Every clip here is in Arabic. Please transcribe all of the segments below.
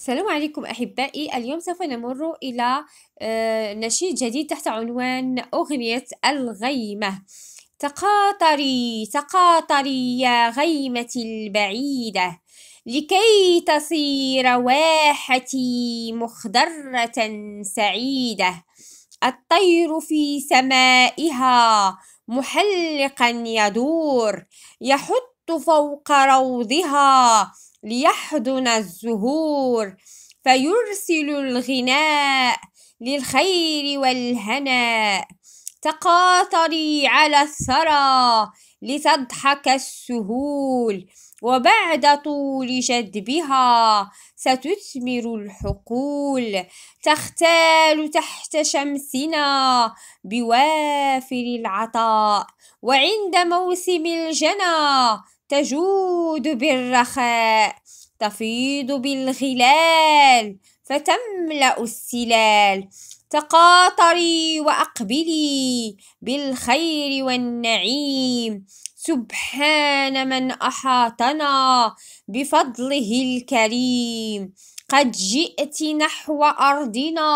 السلام عليكم أحبائي اليوم سوف نمر إلى آه، نشيد جديد تحت عنوان أغنية الغيمة تقاطري تقاطري يا غيمتي البعيدة لكي تصير واحتي مخضرة سعيدة الطير في سمائها محلقا يدور يحط فوق روضها ليحضن الزهور فيرسل الغناء للخير والهناء تقاطري على الثرى لتضحك السهول وبعد طول جدبها ستثمر الحقول تختال تحت شمسنا بوافر العطاء وعند موسم الجنى تجود بالرخاء تفيض بالغلال فتملأ السلال تقاطري وأقبلي بالخير والنعيم سبحان من أحاطنا بفضله الكريم قد جئت نحو أرضنا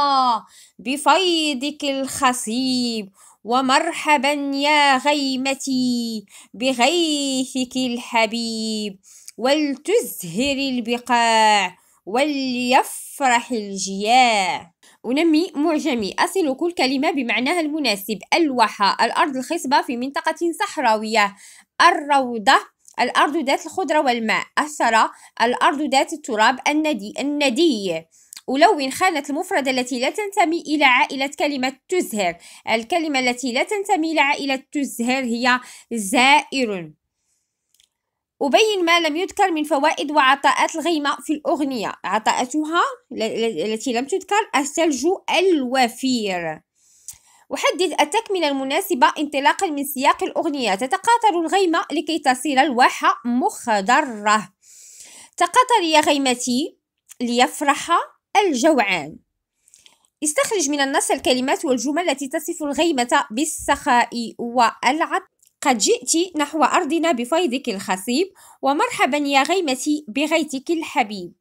بفيضك الخصيب ومرحبا يا غيمتي بغيثك الحبيب ولتزهر البقاع وليفرح الجياع أنمي معجمي أصل كل كلمة بمعناها المناسب الوحى الأرض الخصبة في منطقة صحراوية الروضة الأرض ذات الخضرة والماء الثرى الأرض ذات التراب الندي الندي ألون خانة المفردة التي لا تنتمي إلى عائلة كلمة تزهر الكلمة التي لا تنتمي إلى عائلة تزهر هي زائر أبين ما لم يذكر من فوائد وعطاءات الغيمة في الأغنية عطاءتها التي لم تذكر الثلج الوفير وحدد التكملة المناسبة انطلاقا من سياق الأغنية تتقاطر الغيمة لكي تصير الواحة مخضرة تقاطر يا غيمتي ليفرح الجوعان استخرج من النص الكلمات والجمل التي تصف الغيمة بالسخاء والعطف قد جئت نحو أرضنا بفيضك الخصيب ومرحبا يا غيمتي بغيتك الحبيب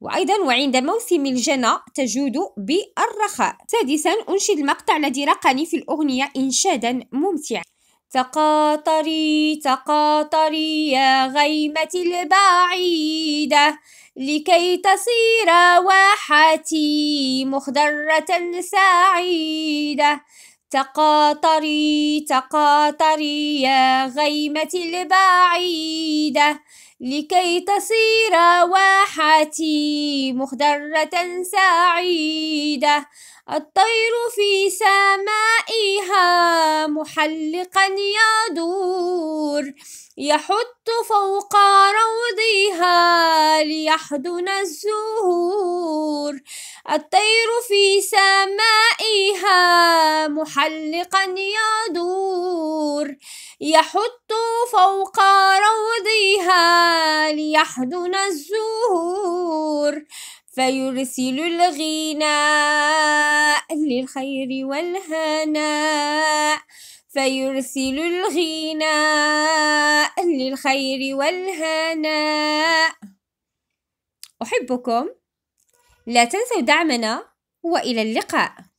وأيضا وعند موسم الجنة تجود بالرخاء سادسا أنشد المقطع الذي رقني في الأغنية إنشادا ممتعا تقاطري تقاطري يا غيمة البعيدة لكي تصير واحتي مخضرة سعيدة تقاطري تقاطري يا غيمة البعيدة لكي تصير واحتي مخدرة سعيدة الطير في سمائها محلقا يدور يحط فوق روضها ليحضن الزهور الطير في سمائها محلقا يدور يحط فوق روضها ليحضن الزهور فيرسل الغناء للخير والهناء فيرسل الغناء للخير والهناء أحبكم لا تنسوا دعمنا والى اللقاء